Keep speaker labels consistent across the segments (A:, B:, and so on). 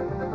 A: Thank you.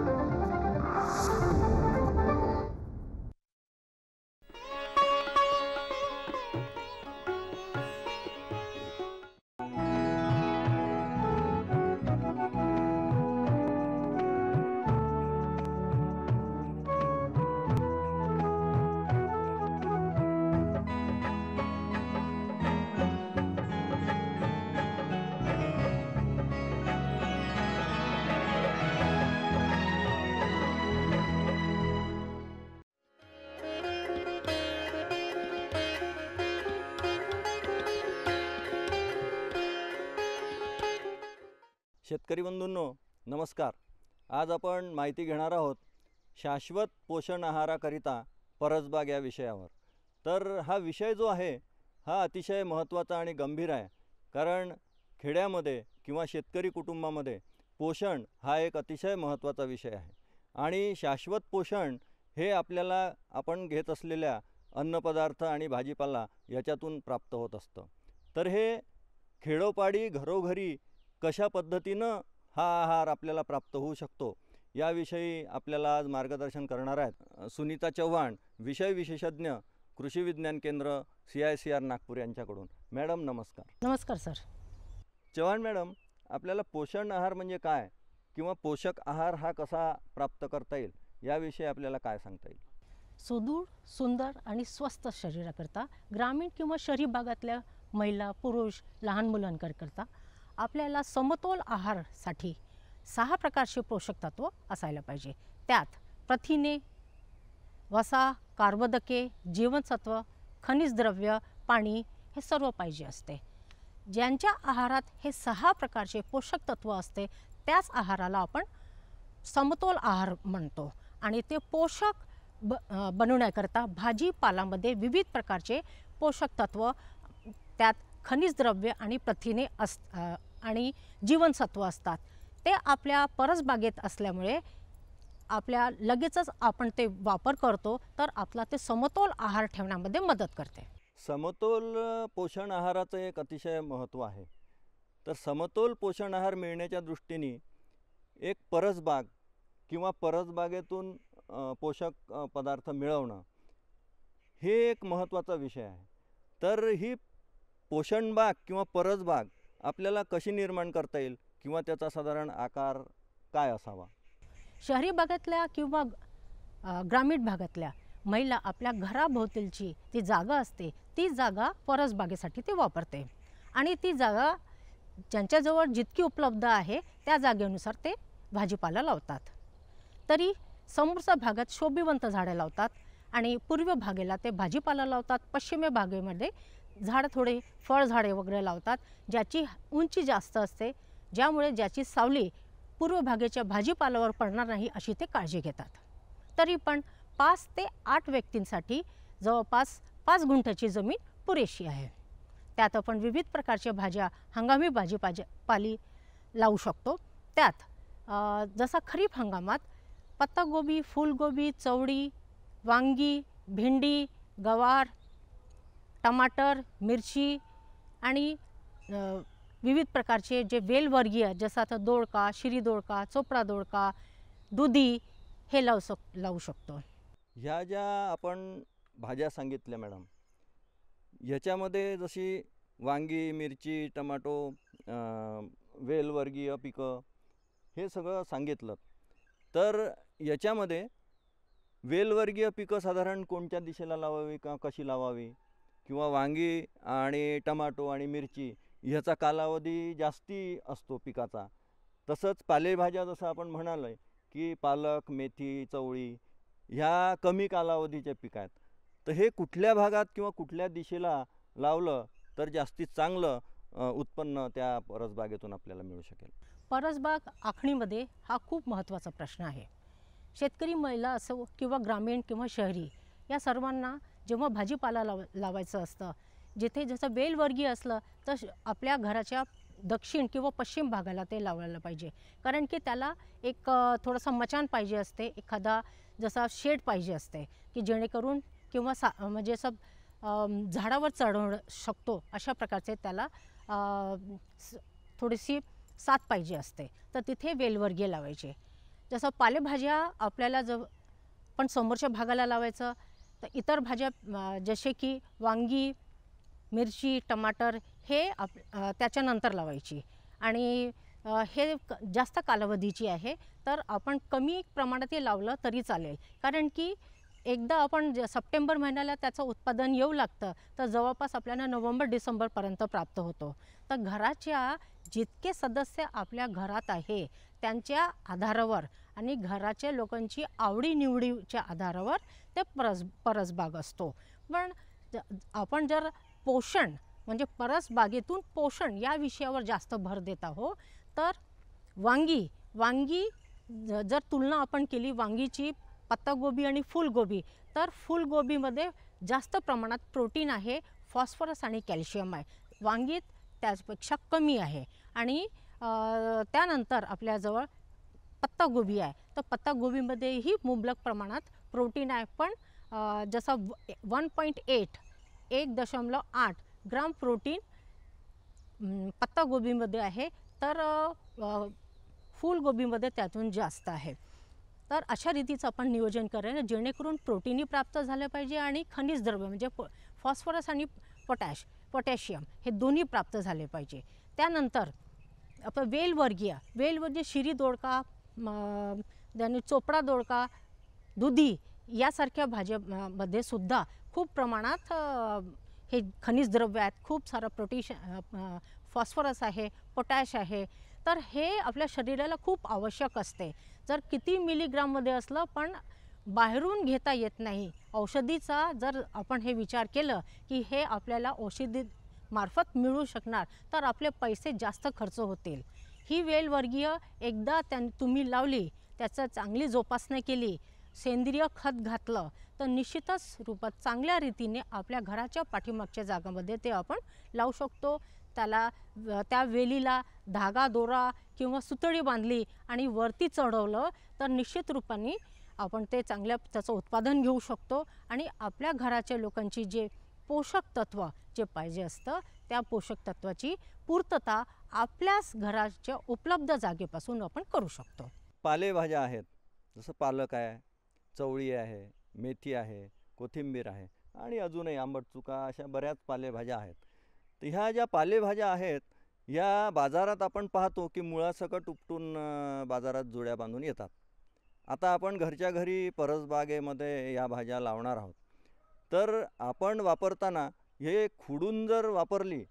B: शेतकरी बंधूंनो नमस्कार आज आपण माहिती घेणार आहोत शाश्वत पोषण आहाराकरिता परसबाग या विषयावर तर हा विषय जो आहे हा अतिशय महत्त्वाचा आणि गंभीर आहे कारण खेड्यामध्ये किंवा शेतकरी कुटुंबामध्ये पोषण हा एक अतिशय महत्त्वाचा विषय आहे आणि शाश्वत पोषण हे आपल्याला आपण घेत असलेल्या अन्नपदार्थ आणि भाजीपाला याच्यातून प्राप्त होत असतं तर हे खेडोपाडी घरोघरी कशा पद्धतीनं हा आहार आपल्याला प्राप्त होऊ शकतो याविषयी आपल्याला आज मार्गदर्शन करणार आहेत सुनीता चव्हाण विषय विशेषज्ञ कृषी विज्ञान केंद्र C I C R Nagpur यांच्याकडून मॅडम नमस्कार नमस्कार सर चव्हाण मॅडम आपल्याला पोषण आहार म्हणजे काय किंवा पोषक आहार हा कसा प्राप्त करता येईल याविषयी आपल्याला काय सांगता येईल सुदूर
A: सुंदर आणि स्वस्त शरीराकरता ग्रामीण किंवा शहरी भागातल्या महिला पुरुष लहान मुलांकरता आपल्याला समतोल आहारसाठी सहा प्रकारचे पोषक तत्व असायला पाहिजे त्यात प्रथिने वसा कार्बोदके जीवनसत्व खनिज द्रव्य पाणी हे सर्व पाहिजे असते ज्यांच्या आहारात हे सहा प्रकारचे पोषक तत्व असते त्याच आहाराला आपण समतोल आहार म्हणतो आणि ते पोषक ब बनवण्याकरता भाजीपालामध्ये विविध प्रकारचे पोषक तत्व त्यात खनिज द्रव्य आणि प्रथिने अस आणि जीवनसत्व असतात ते आपल्या परसबागेत असल्यामुळे आपल्या लगेचच आपण ते वापर करतो तर आपला ते समतोल आहार ठेवण्यामध्ये मदत करते
B: समतोल पोषण आहाराचं एक अतिशय महत्त्व आहे तर समतोल पोषण आहार मिळण्याच्या दृष्टीने एक परसबाग किंवा परसबागेतून पोषक पदार्थ मिळवणं हे एक महत्त्वाचा विषय आहे तर ही पोषण बाग किंवा परसबाग आपल्याला कशी निर्माण करता येईल किंवा त्याचा साधारण आकार काय असावा
A: शहरी भागातल्या किंवा ग्रामीण भागातल्या महिला आपल्या घराभोवतीची ती जागा असते ती जागा परसबागेसाठी ते वापरते आणि ती जागा ज्यांच्याजवळ जितकी उपलब्ध आहे त्या जागेनुसार ते भाजीपाला लावतात तरी समोरच्या भागात शोभिवंत झाडे लावतात आणि पूर्व भागेला ते भाजीपाला लावतात पश्चिमे भागेमध्ये झाड थोडे फळझाडे वगैरे लावतात ज्याची उंची जास्त असते ज्यामुळे ज्याची सावली पूर्व भागेच्या भाजीपालावर पडणार नाही अशी ते काळजी घेतात तरी पण पाच ते आठ व्यक्तींसाठी जवळपास पाच गुंठ्याची जमीन पुरेशी आहे त्यात आपण विविध प्रकारच्या भाज्या हंगामी भाजीपाज्या पाली लावू शकतो त्यात जसा खरीप हंगामात पत्तागोबी फुलगोबी चवडी वांगी भेंडी गवार टमाटर मिरची आणि विविध प्रकारचे जे वेलवर्गीय जसं आता दोडका शिरी दोडका चोपडा दोडका दुधी हे लावू शक लावू शकतो
B: ह्या ज्या आपण भाज्या सांगितल्या मॅडम ह्याच्यामध्ये जशी वांगी मिरची टमाटो वेलवर्गीय पिकं हे सगळं सांगितलं तर याच्यामध्ये वेलवर्गीय पिकं साधारण कोणत्या दिशेला लावावी का कशी लावावी किंवा वांगी आणि टमाटो आणि मिरची ह्याचा कालावधी जास्ती असतो पिकाचा तसंच पालेभाज्या जसं आपण म्हणालो आहे की पालक मेथी चवळी ह्या कमी कालावधीच्या पिक आहेत तर हे कुठल्या भागात किंवा कुठल्या दिशेला लावलं तर जास्तीत चांगलं उत्पन्न त्या परसबागेतून आपल्याला मिळू शकेल
A: परसबाग आखणीमध्ये हा खूप महत्त्वाचा प्रश्न आहे शेतकरी महिला असो किंवा ग्रामीण किंवा शहरी या सर्वांना जेव्हा भाजीपाला लाव लावायचं असतं जिथे जसं वेलवर्गीय असलं तर आपल्या घराच्या दक्षिण किंवा पश्चिम भागाला ते लावायला पाहिजे कारण की त्याला एक थोडंसं मचान पाहिजे असते एखादा जसा शेड पाहिजे असते की जेणेकरून किंवा सा म्हणजे असं झाडावर चढवणं शकतो अशा प्रकारचे त्याला थोडीशी साथ पाहिजे असते तर तिथे वेलवर्गीय लावायचे जसं पालेभाज्या आपल्याला ज पण समोरच्या भागाला लावायचं इतर भाज्या जसे की वांगी मिरची टमाटर हे आप त्याच्यानंतर लावायची आणि हे जास्त कालावधीची आहे तर आपण कमी प्रमाणात हे लावलं तरी चालेल कारण की एकदा आपण ज सप्टेंबर महिन्याला त्याचं उत्पादन येऊ लागतं तर जवळपास आपल्याला नोव्हेंबर डिसेंबरपर्यंत प्राप्त होतो तर घराच्या जितके सदस्य आपल्या घरात आहे त्यांच्या आधारावर आणि घराच्या लोकांची आवडीनिवडीच्या आधारावर ते परस परसबाग असतो पण आपण जर पोषण म्हणजे परसबागेतून पोषण या विषयावर जास्त भर देत आहो तर वांगी वांगी जर तुलना आपण केली वांगीची पत्तागोबी आणि फुलगोबी तर फुलगोबीमध्ये जास्त प्रमाणात प्रोटीन आहे फॉस्फरस आणि कॅल्शियम आहे वांगीत त्यापेक्षा कमी आहे आणि त्यानंतर आपल्याजवळ पत्तागोबी आहे तर पत्तागोबीमध्येही मुबलक प्रमाणात प्रोटीन आहे पण जसं वन पॉईंट एट एक दशमलव आठ ग्राम प्रोटीन पत्तागोबीमध्ये आहे तर फूलगोबीमध्ये त्यातून जास्त आहे तर अशा रीतीचं आपण नियोजन करेल जेणेकरून प्रोटीनही प्राप्त झालं पाहिजे आणि खनिज द्रव्य म्हणजे प फॉस्फरस आणि पोटॅश पोटॅशियम हे दोन्ही प्राप्त झाले पाहिजे त्यानंतर आपण वेलवर्गीय वेलवर्गीय शिरी दोडका त्याने चोपडा दोडका दुधी यासारख्या भाज्यामध्ये सुद्धा खूप प्रमाणात हे खनिज द्रव्य आहेत खूप सारं प्रोटीश फॉस्फरस आहे पोटॅश आहे तर हे आपल्या शरीराला खूप आवश्यक असते जर किती मिलीग्राममध्ये असलं पण बाहेरून घेता येत नाही औषधीचा जर आपण हे विचार केलं की हे आपल्याला औषधी मार्फत मिळू शकणार तर आपले पैसे जास्त खर्च होतील ही वेलवर्गीय एकदा त्या तुम्ही लावली त्याचं चांगली जोपासना केली सेंद्रिय खत घातलं तर निश्चितच रूपात चांगल्या रीतीने आपल्या घराच्या पाठीमागच्या जागामध्ये ते आपण लावू शकतो त्याला त्या वेलीला धागा दोरा किंवा सुतळी बांधली आणि वरती चढवलं तर निश्चित रूपाने आपण ते चांगल्या त्याचं उत्पादन घेऊ शकतो आणि आपल्या घराच्या लोकांची जे पोषक तत्व जे पाहिजे असतं त्या पोषक तत्वाची पूर्तता आपल्याच घराच्या उपलब्ध जागेपासून आपण करू शकतो
B: पालेभाज्या आहेत जसं पालक आहे चवळी आहे मेथी आहे कोथिंबीर आहे आणि अजूनही आंबट चुका अशा बऱ्याच पालेभाज्या आहेत तर ह्या ज्या पालेभाज्या आहेत या बाजारात आपण पाहतो की मुळासकट उपटून बाजारात जुड्या बांधून येतात आता आपण घरच्या घरी परसबागेमध्ये या भाज्या लावणार आहोत तर आपण वापरताना हे खुडून जर वापरली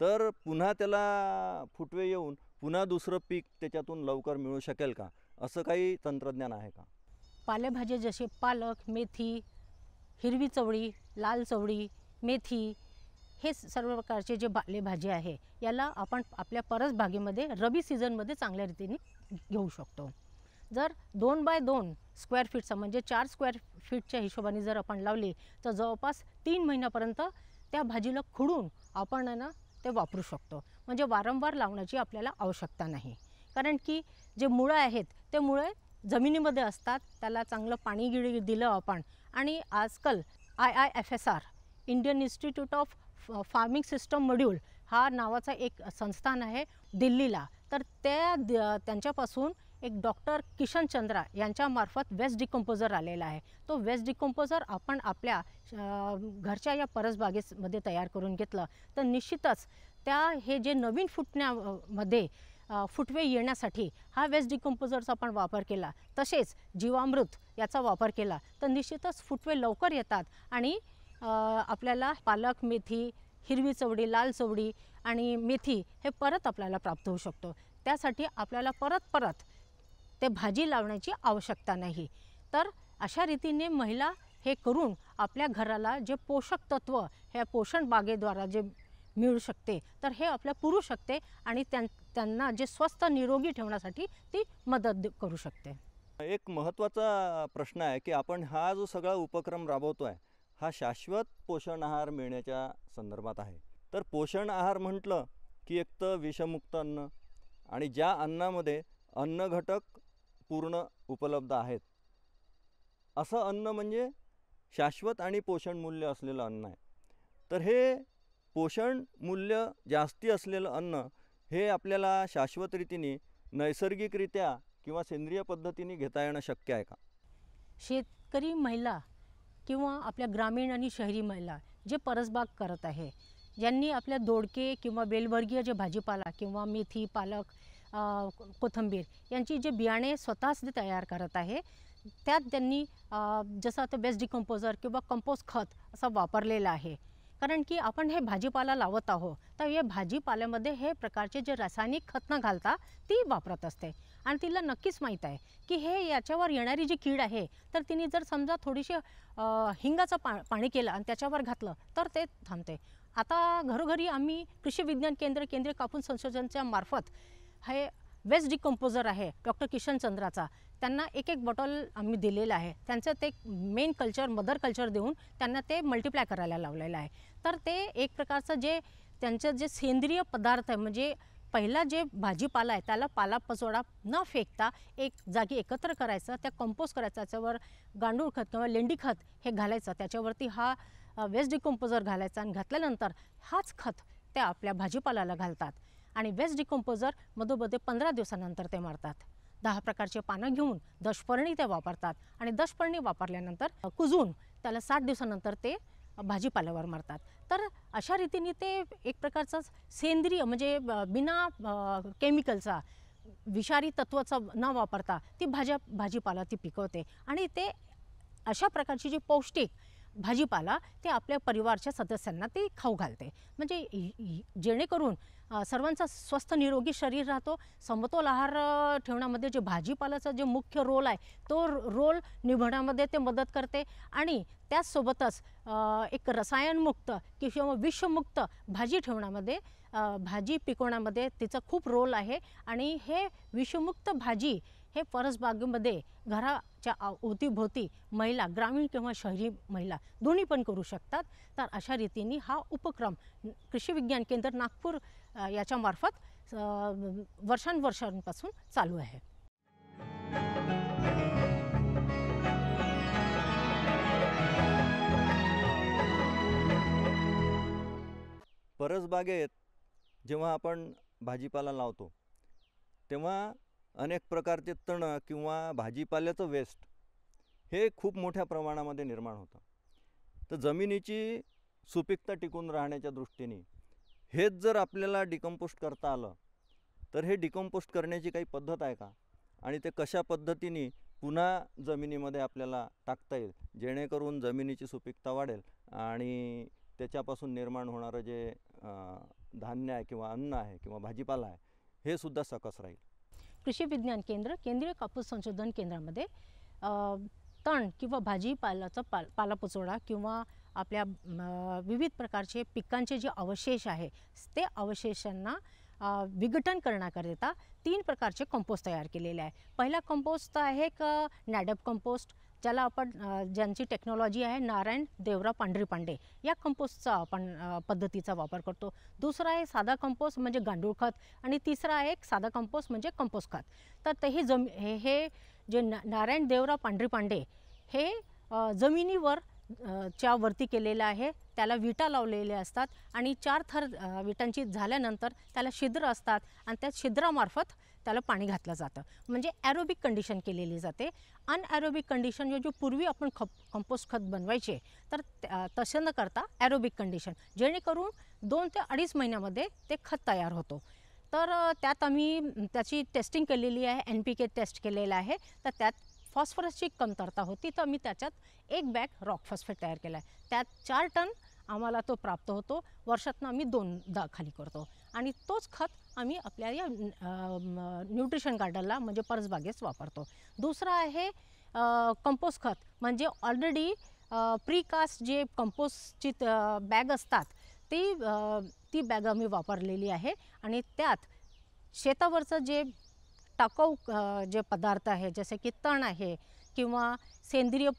B: तर पुन्हा त्याला फुटवे येऊन पुन्हा दुसरं पीक त्याच्यातून लवकर मिळू शकेल का असं काही तंत्रज्ञान आहे का
A: पालेभाज्या जसे पालक मेथी हिरवी चवळी लाल चवळी मेथी हे सर्व प्रकारचे जे पालेभाजी आहे याला आपण आपल्या परसबागेमध्ये रबी सीझनमध्ये चांगल्या रीतीने घेऊ शकतो जर दोन बाय दोन स्क्वेअर फीटचा म्हणजे चार स्क्वेअर फीटच्या हिशोबाने जर आपण लावली तर जवळपास तीन महिन्यापर्यंत त्या भाजीला खुडून आपण ना ते वापरू शकतो म्हणजे वारंवार लावण्याची आपल्याला आवश्यकता नाही कारण की जे मुळं आहेत ते मुळे जमिनीमध्ये असतात त्याला चांगलं पाणी गिळी दिलं आपण आणि आजकाल I I F S R Indian Institute of farming system module हा नावाचा एक संस्थान आहे दिल्लीला तर त्या त्यांच्यापासून एक डॉक्टर किशन चंद्रा यांच्यामार्फत वेस्ट डिकम्पोजर आलेला आहे तो वेस्ट डिकम्पोजर आपण आपल्या घरच्या या परसबागेमध्ये तयार करून घेतलं तर निश्चितच त्या हे जे नवीन फुटण्यामध्ये फुटवे येण्यासाठी हा वेस्ट डिकम्पोजरचा आपण वापर केला तसेच जीवामृत याचा वापर केला तर निश्चितच फुटवे लवकर येतात आणि आपल्याला पालक मेथी हिरवी चवडी लाल चवडी आणि मेथी हे परत आपल्याला प्राप्त होऊ शकतो त्यासाठी आपल्याला परत परत ते भाजी लावण्याची आवश्यकता नाही तर अशा रीतीने महिला हे करून आपल्या घराला जे पोषक तत्व ह्या पोषण बागेद्वारा जे मिळू शकते तर हे आपल्या पुरू शकते आणि त्यांना जे स्वस्त निरोगी ठेवण्यासाठी ती
B: मदत करू शकते एक महत्त्वाचा प्रश्न आहे की आपण हा जो सगळा उपक्रम राबवतो आहे हा शाश्वत पोषण आहार मिळण्याच्या संदर्भात आहे तर पोषण आहार म्हटलं की एक तर विषमुक्त अन्न आणि ज्या अन्नामध्ये अन्न घटक पूर्ण उपलब्ध आहेत असं अन्न म्हणजे शाश्वत आणि पोषण मूल्य असलेलं अन्न आहे तर हे पोषण मूल्य जास्ती असलेलं अन्न हे आपल्याला शाश्वत रीतीने नैसर्गिकरित्या किंवा सेंद्रिय पद्धतीने घेता येणं शक्य आहे का
A: शेतकरी महिला किंवा आपल्या ग्रामीण आणि शहरी महिला जे परसबाग करत आहे ज्यांनी आपल्या दोडके किंवा बेलवर्गीय जे भाजीपाला किंवा मेथी पालक कोथंबीर यांची जे बियाणे स्वतःच तयार करत आहे त्यात त्यांनी जसं आता बेस्ट डिकम्पोजर किंवा कंपोस्ट खत असं वापरलेला आहे कारण की आपण हे भाजीपाला लावत आहोत तर या भाजीपाल्यामध्ये हे प्रकारचे जे रासायनिक खत न घालता ती वापरत असते आणि तिला नक्कीच माहीत आहे की हे याच्यावर येणारी जी कीड आहे तर तिने जर समजा थोडीशी हिंगाचं पा पाणी केलं आणि त्याच्यावर घातलं तर ते थांबते आता घरोघरी आम्ही कृषी विज्ञान केंद्र केंद्रीय कापून संशोधनच्या मार्फत हे वेस्ट डिकम्पोजर आहे डॉक्टर किशन चंद्राचा त्यांना एक एक बॉटल आम्ही दिलेलं आहे त्यांचं ते मेन कल्चर मदर कल्चर देऊन त्यांना ते मल्टिप्लाय करायला लावलेलं आहे तर ते एक प्रकारचं जे त्यांचं जे सेंद्रिय पदार्थ आहे म्हणजे पहिला जे भाजीपाला आहे त्याला पाला पचोडा न फेकता एक जागी एकत्र करायचं त्या कंपोस्ट करायचं त्याच्यावर गांडूळ खत किंवा लेंडी खत हे घालायचं त्याच्यावरती हा वेस्ट डिकम्पोजर घालायचा आणि घातल्यानंतर हाच खत त्या आपल्या भाजीपाल्याला घालतात आणि वेस्ट डिकम्पोजर मधोमध्ये पंधरा दिवसानंतर ते मारतात दहा प्रकारचे पानं घेऊन दशपर्णी ते वापरतात आणि दशपर्णी वापरल्यानंतर कुजून त्याला सात दिवसानंतर ते भाजीपाल्यावर मारतात तर अशा रीतीने ते एक प्रकारचं सेंद्रिय म्हणजे बिना केमिकलचा विषारी तत्वाचा न वापरता ती भाज्या भाजीपाला ती पिकवते आणि ते अशा प्रकारची जी पौष्टिक भाजीपाला ते आपल्या परिवारच्या सदस्यांना ती खाऊ घालते म्हणजे जेणेकरून सर्वांचा स्वस्थ निरोगी शरीर राहतो समतोल आहार ठेवण्यामध्ये जे भाजीपाल्याचा जे मुख्य रोल आहे तो रोल निभवण्यामध्ये ते मदत करते आणि त्याचसोबतच एक रसायनमुक्त किंवा विषमुक्त भाजी ठेवण्यामध्ये भाजी पिकवण्यामध्ये तिचा खूप रोल आहे आणि हे विषमुक्त भाजी हे परसबागेमध्ये घराच्या अवतीभोवती महिला ग्रामीण किंवा शहरी महिला दोन्ही पण करू शकतात तर अशा रीतीने हा उपक्रम कृषी विज्ञान केंद्र नागपूर याच्यामार्फत वर्षानुवर्षांपासून चालू आहे
B: परसबागेत जेव्हा आपण भाजीपाला लावतो तेव्हा अनेक प्रकारचे तण किंवा भाजीपाल्याचं वेस्ट हे खूप मोठ्या प्रमाणामध्ये निर्माण होतं तर जमिनीची सुपीकता टिकून राहण्याच्या दृष्टीने हेच जर आपल्याला डिकम्पोस्ट करता आलं तर हे डिकम्पोस्ट करण्याची काही पद्धत आहे का आणि ते कशा पद्धतीने पुन्हा जमिनीमध्ये आपल्याला टाकता येईल जेणेकरून जमिनीची सुपीकता वाढेल आणि त्याच्यापासून निर्माण होणारं जे धान्य आहे किंवा अन्न आहे किंवा भाजीपाला आहे हे सुद्धा सकस राहील
A: कृषी विज्ञान केंद्र केंद्रीय कापूस संशोधन केंद्रामध्ये तण किंवा भाजीपालाचा पाल पाला किंवा आपल्या विविध प्रकारचे पिकांचे जे अवशेष आहे ते अवशेषांना विघटन करण्याकरिता तीन प्रकारचे कंपोस्ट तयार केलेले आहे पहिला कंपोस्ट आहे का नॅडप कंपोस्ट ज्याला आपण ज्यांची टेक्नॉलॉजी आहे नारायण देवराव पांढरी पांडे या कंपोस्टचा आपण पद्धतीचा वापर करतो दुसरा आहे साधा कंपोस्ट म्हणजे गांडूळ खत आणि तिसरा आहे एक साधा कंपोस्ट म्हणजे कंपोस्ट खत तर तेही जमी हे जे नारायण देवराव पांढरी पांडे हे जमिनीवर च्या वरती केलेला आहे त्याला विटा लावलेल्या असतात आणि चार थर विटांची झाल्यानंतर त्याला छिद्र असतात आणि त्या छिद्रामार्फत त्याला पाणी घातलं जातं म्हणजे ॲरोबिक कंडिशन केलेली जाते अनॲरोबिक कंडिशन जो पूर्वी आपण खप कंपोस्ट खत बनवायचे तर तसं न करता ॲरोबिक कंडिशन जेणेकरून दोन ते अडीच महिन्यामध्ये ते खत तयार होतो तर त्यात आम्ही त्याची टेस्टिंग केलेली आहे एन पी के टेस्ट केलेलं आहे तर त्यात फॉस्फरसची कमतरता होती तर मी त्याच्यात एक बॅग रॉक फॉस्फेट तयार केला आहे त्यात चार टन आम्हाला तो प्राप्त होतो वर्षातनं आम्ही दोनदा खाली करतो आणि तोच खत आम्ही आपल्या या न्यूट्रिशन गार्डनला म्हणजे परसबागेस वापरतो दुसरं आहे कंपोस्ट खत म्हणजे ऑलरेडी प्रीकास्ट जे कंपोस्टची बॅग असतात ती ती बॅग आम्ही वापरलेली आहे आणि त्यात शेतावरचं जे टाकाऊ जे पदार्थ आहे जसे की तण आहे किंवा सेंद्रिय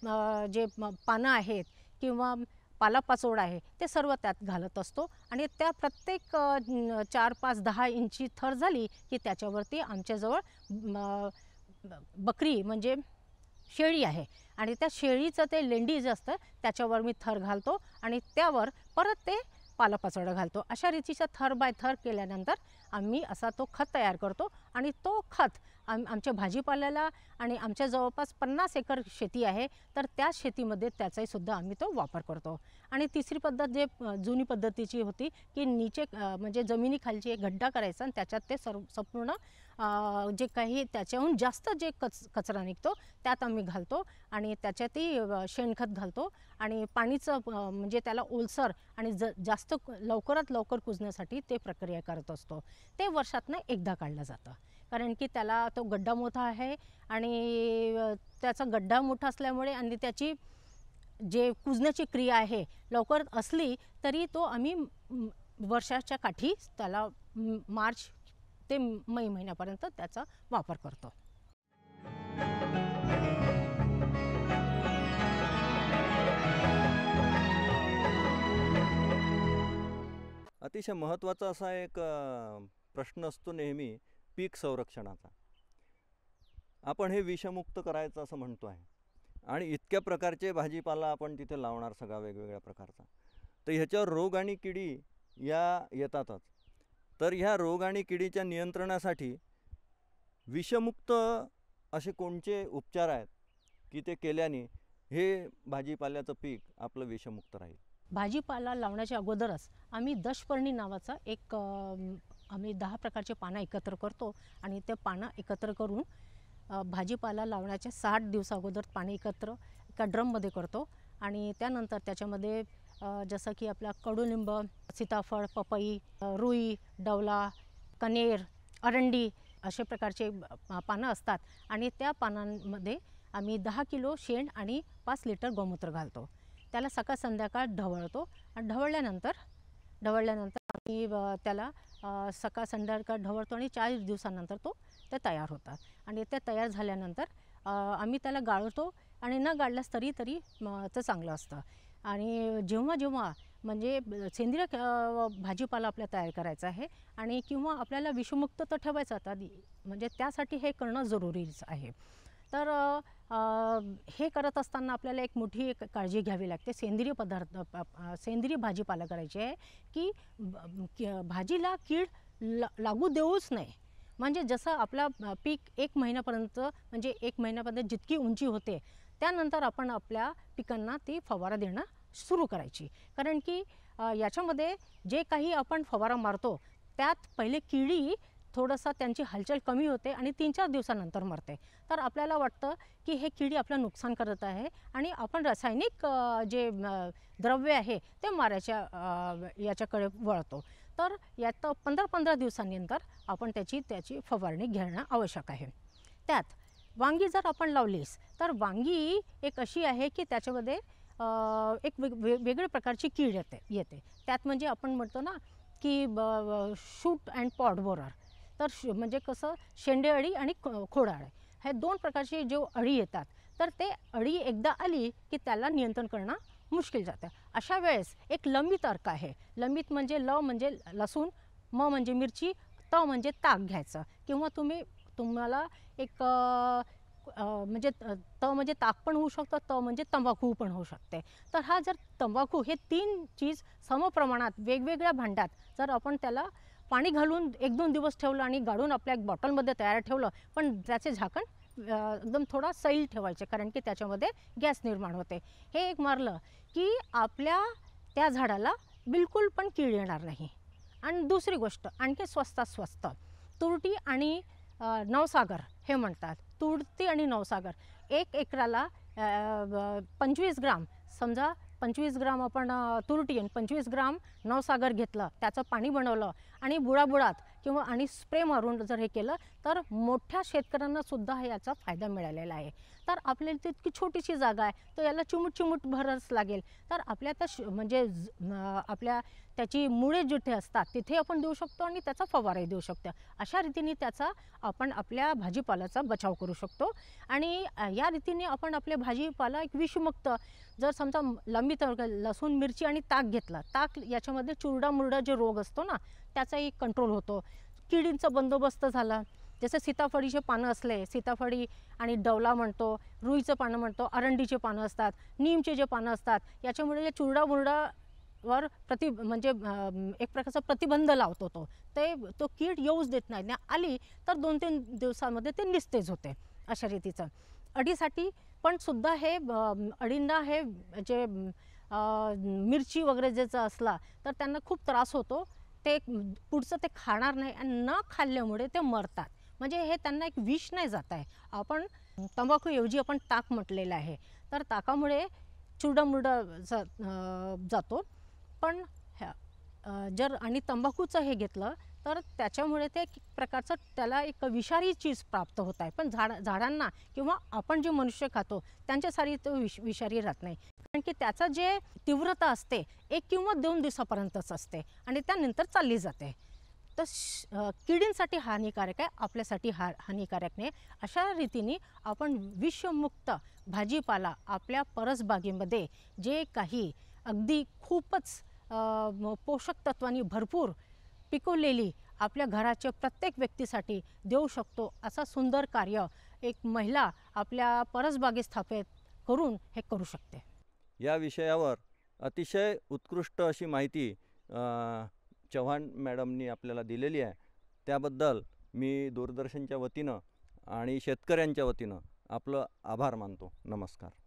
A: जे पानं आहेत किंवा पालापाचोड आहे ते सर्व त्यात घालत असतो आणि त्या प्रत्येक चार पाच दहा इंची थर झाली की त्याच्यावरती आमच्याजवळ बकरी म्हणजे शेळी आहे आणि त्या शेळीचं ते लेंडी जे असतं त्याच्यावर मी थर घालतो आणि त्यावर परत ते पालापाचोडा घालतो अशा रीतीचा थर बाय थर केल्यानंतर आम्ही असा तो खत तयार करतो आणि तो खत आम आमच्या भाजीपाल्याला आणि आमच्या जवळपास पन्नास एकर शेती आहे तर त्या शेतीमध्ये त्याचाहीसुद्धा आम्ही तो वापर करतो आणि तिसरी पद्धत जे जुनी पद्धतीची होती की नीचे म्हणजे जमिनीखालची एक गड्डा करायचा आणि त्याच्यात ते सर्व संपूर्ण जे काही त्याच्याहून जास्त जे कच कचरा निघतो त्यात आम्ही घालतो आणि त्याच्यातही शेणखत घालतो आणि पाणीचं म्हणजे त्याला ओलसर आणि ज जास्त लवकरात लवकर कुजण्यासाठी ते प्रक्रिया करत असतो ते वर्षातनं एकदा काढलं जातं कारण की त्याला तो गड्डा मोठा आहे आणि त्याचा गड्डा मोठा असल्यामुळे आणि त्याची जे कुजण्याची क्रिया आहे लवकर असली तरी तो आम्ही वर्षाच्या काठी त्याला मार्च ते मे महिन्यापर्यंत त्याचा वापर करतो
B: अतिशय महत्त्वाचा असा एक प्रश्न असतो नेहमी पीक संरक्षणाचा आपण हे विषमुक्त करायचं असं म्हणतो आहे आणि इतक्या प्रकारचे भाजीपाला आपण तिथे लावणार सगळा वेगवेगळ्या प्रकारचा तर ह्याच्यावर रोग आणि किडी या येतातच तर ह्या रोग आणि किडीच्या नियंत्रणासाठी विषमुक्त असे कोणते उपचार आहेत की ते केल्याने हे भाजीपाल्याचं पीक आपलं विषमुक्त राहील
A: भाजीपाला लावण्याच्या अगोदरच आम्ही दशपर्णी नावाचा एक आम्ही दहा प्रकारचे पानं एकत्र करतो आणि ते पानं एकत्र करून भाजीपाला लावण्याच्या साठ दिवसाअगोदर पाणी एकत्र एका ड्रममध्ये करतो आणि त्यानंतर त्याच्यामध्ये जसं की आपला कडुलिंब सीताफळ पपई रुई डवला कनेर अरंडी असे प्रकारचे पानं असतात आणि त्या पानांमध्ये आम्ही दहा किलो शेण आणि पाच लिटर गोमूत्र घालतो त्याला सकाळ संध्याकाळ ढवळतो आणि ढवळल्यानंतर ढवळल्यानंतर की त्याला सकाळ संध्याकाळ ढवळतो आणि चार दिवसानंतर तो ते तयार होतात आणि ते तयार झाल्यानंतर आम्ही त्याला गाळतो आणि न गाळल्यास तरी तरी ते चांगलं असतं आणि जेव्हा जेव्हा म्हणजे सेंद्रिय भाजीपाला आपल्याला तयार करायचा आहे आणि किंवा आपल्याला विषमुक्त तर ठेवायचा आता म्हणजे त्यासाठी हे करणं जरुरीच आहे तर हे करत असताना आपल्याला एक मोठी एक काळजी घ्यावी लागते सेंद्रिय पदार्थ सेंद्रिय भाजीपाला करायचे आहे की भाजीला कीड लागू देऊच नाही म्हणजे जसं आपला पीक एक महिन्यापर्यंत म्हणजे एक महिन्यापर्यंत जितकी उंची होते त्यानंतर आपण आपल्या पिकांना ती फवारा देणं सुरू करायची कारण की याच्यामध्ये जे काही आपण फवारा मारतो त्यात पहिले किडी थोडंसं त्यांची हालचाल कमी होते आणि तीन चार दिवसानंतर मरते तर आपल्याला वाटतं की हे किडी आपलं नुकसान करत आहे आणि आपण रासायनिक जे द्रव्य आहे ते मारायच्या याच्याकडे वळतो तर यात पंधरा पंधरा दिवसांनंतर आपण त्याची त्याची फवारणी घेणं आवश्यक आहे त्यात वांगी जर आपण लावलीस तर वांगी एक अशी आहे की त्याच्यामध्ये एक वेग वेगळ्या प्रकारची कीड येते येते त्यात म्हणजे आपण म्हणतो ना की ब शूट अँड पॉड बोरर तर श म्हणजे कसं शेंडे अळी आणि खोडाळ हे दोन प्रकारची जे अळी येतात तर ते अळी एकदा आली की त्याला नियंत्रण करणं मुश्किल जातं अशा वेळेस एक लंबित अर्क आहे लंबित म्हणजे ल म्हणजे लसूण म म्हणजे मिरची त म्हणजे ताक घ्यायचं किंवा तुम्ही तुम्हाला एक म्हणजे त म्हणजे ताक पण होऊ शकतं त म्हणजे तंबाखू पण होऊ शकते तर हा जर तंबाखू हे तीन चीज समप्रमाणात वेगवेगळ्या भांड्यात जर आपण त्याला पाणी घालून एक दोन दिवस ठेवलं आणि गाळून आपल्या एक बॉटलमध्ये तयार ठेवलं पण त्याचे झाकण एकदम थोडा सैल ठेवायचे कारण की त्याच्यामध्ये गॅस निर्माण होते हे एक मारलं की आपल्या त्या झाडाला बिलकुल पण कीड येणार नाही आणि दुसरी गोष्ट आणखी स्वस्तात स्वस्त तुरटी आणि नवसागर हे म्हणतात तुरटी आणि नवसागर एक एकराला पंचवीस ग्राम समजा पंचवीस ग्राम आपण तुरटी पंचवीस ग्राम नवसागर घेतलं त्याचं पाणी बनवलं आणि बुडाबुडात किंवा आणि स्प्रे मारून जर हे केलं तर मोठ्या सुद्धा याचा फायदा मिळालेला आहे तर आपल्याला तितकी छोटीशी जागा आहे तर याला चिमूट चिमूट भरच लागेल तर आपल्या त्या श म्हणजे आपल्या त्याची मुळे जिथे असतात तिथे आपण देऊ शकतो आणि त्याचा फवाराही देऊ शकतो अशा रीतीने त्याचा आपण आपल्या भाजीपालाचा बचाव करू शकतो आणि या रीतीने आपण आपले भाजीपाला एक विषमुक्त जर समजा लंबी तर लसूण मिरची आणि ताक घेतला ताक याच्यामध्ये चुरडा मुरडा जो रोग असतो ना त्याचाही कंट्रोल होतो किडींचा बंदोबस्त झाला जसं सीताफळीचे पानं असले सीताफळी आणि डवला म्हणतो रुईचं पानं म्हणतो अरंडीचे पानं असतात नीमचे जे पानं असतात याच्यामुळे चुरडा बुरडा वर प्रति म्हणजे एक प्रकारचा प्रतिबंध लावतो तो ते तो कीड येऊच देत नाही ना आली तर दोन तीन दिवसांमध्ये ते निस्तेज होते अशा रीतीचं अडीसाठी पण सुद्धा हे अडींना हे जे मिरची वगैरे जे असला तर त्यांना खूप त्रास होतो ते पुढचं ते खाणार नाही आणि न खाल्ल्यामुळे ते मरतात म्हणजे हे त्यांना एक विष नाही जात आहे आपण तंबाखूऐवजी आपण ताक म्हटलेलं आहे तर ताकामुळे चुडमुड जातो पण जर आणि तंबाखूचं हे घेतलं तर त्याच्यामुळे ते एक प्रकारचं त्याला एक विषारी चीज प्राप्त होत आहे पण झाड झाडांना किंवा आपण जे मनुष्य खातो त्यांच्यासाठी तो विष विषारी राहत नाही की त्याचं जे तीव्रता असते एक किंवा दोन दिवसापर्यंतच असते आणि त्यानंतर चालली जाते तर किडींसाठी हानिकारक आहे आपल्यासाठी हा हानिकारक नाही अशा रीतीने आपण विषमुक्त भाजीपाला आपल्या परसबागेमध्ये जे काही अगदी खूपच पोषक तत्वांनी भरपूर पिकवलेली आपल्या घराच्या प्रत्येक व्यक्तीसाठी देऊ शकतो असा सुंदर कार्य एक महिला आपल्या परसबागेत स्थापित करून हे करू शकते
B: या विषयावर अतिशय उत्कृष्ट अशी माहिती चव्हाण मॅडमनी आपल्याला दिलेली आहे त्याबद्दल मी दूरदर्शनच्या वतीनं आणि शेतकऱ्यांच्या वतीनं आपलं आभार मानतो नमस्कार